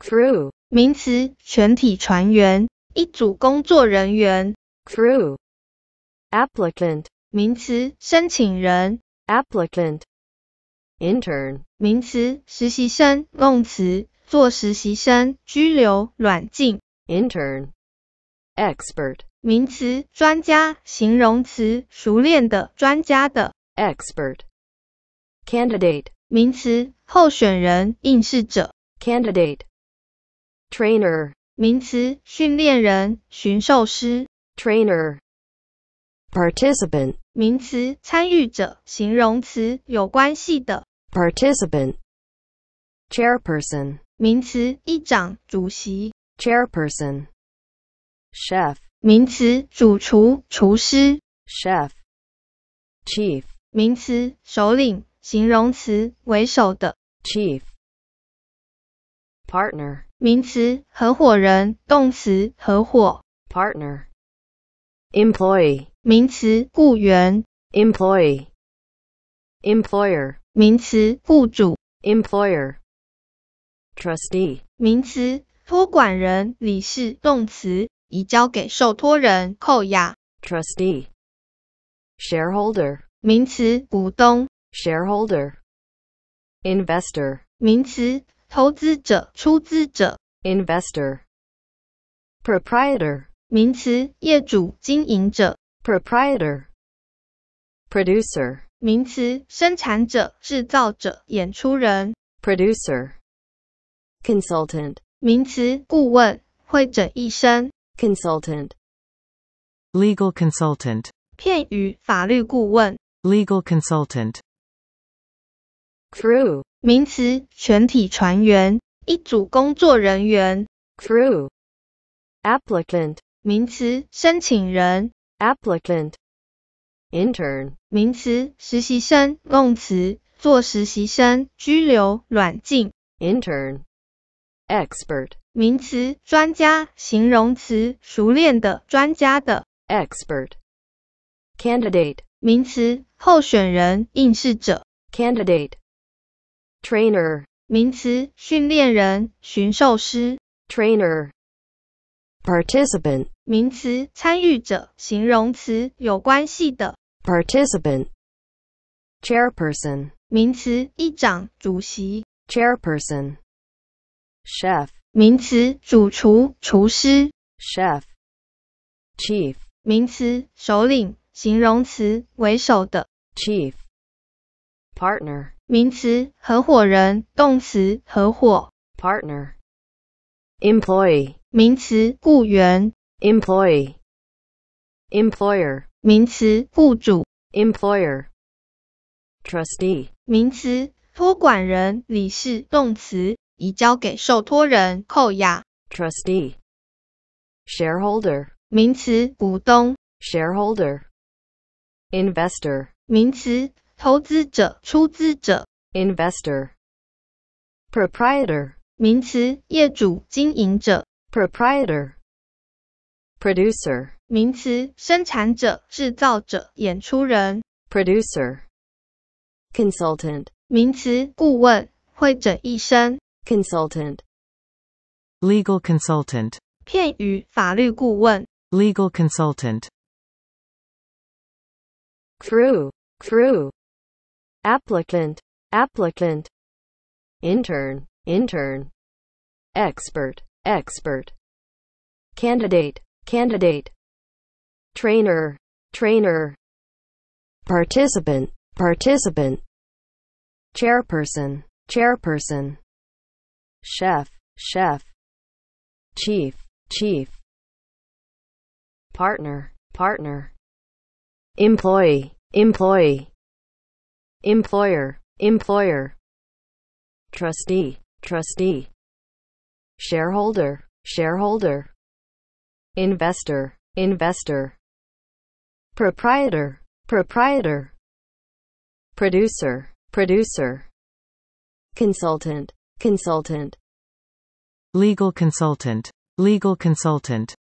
crew 名词全体船员，一组工作人员。crew。applicant 名词申请人。applicant。intern 名词实习生，动词做实习生，拘留，软禁。intern。expert 名词专家，形容词熟练的，专家的。expert。candidate 名词候选人，应试者。candidate。Trainer，名词，训练人，驯兽师。Trainer，Participant，名词，参与者，形容词，有关系的。Participant，Chairperson，名词，议长，主席。Chairperson，Chef，名词，主厨，厨师。Chef，Chief，名词，首领，形容词，为首的。Chief partner 名词，合伙人；动词，合伙。partner employee 名词，雇员。employee employer 名词，雇主。employer trustee 名词，托管人、理事；动词，移交给受托人、扣押。trustee shareholder 名词，股东。shareholder investor 名词。投资者、出资者，investor。proprietor，名词，业主、经营者，proprietor。producer，名词，生产者、制造者、演出人，producer。consultant，名词，顾问、会诊医生，consultant。legal consultant，片语，法律顾问，legal consultant。crew 名词：全体船员，一组工作人员，crew。applicant 名词：申请人，applicant。intern 名词：实习生，动词：做实习生，拘留，软禁，intern。expert 名词：专家，形容词：熟练的，专家的，expert。candidate 名词：候选人，应试者，candidate。Trainer，名词，训练人，驯兽师。Trainer，Participant，名词，参与者，形容词，有关系的。Participant，Chairperson，名词，议长，主席。Chairperson，Chef，名词，主厨，厨师。Chef，Chief，名词，首领，形容词，为首的。Chief，Partner。名词合伙人，动词合伙。Partner, employee. 名词雇员。Employee, employer. 名词雇主。Employer, trustee. 名词托管人、理事。动词移交给受托人、扣押。Trustee, shareholder. 名词股东。Shareholder, investor. 名词投资者，出资者，investor，proprietor，名词，业主，经营者，proprietor，producer，名词，生产者，制造者，演出人，producer，consultant，名词，顾问，会诊医生，consultant，legal consultant，片语，法律顾问，legal 名词，业主、经营者 applicant, applicant, intern, intern, expert, expert, candidate, candidate, trainer, trainer, participant, participant, chairperson, chairperson, chef, chef, chief, chief, partner, partner, employee, employee, employer, employer, trustee, trustee, shareholder, shareholder, investor, investor, proprietor, proprietor, producer, producer, consultant, consultant, legal consultant, legal consultant,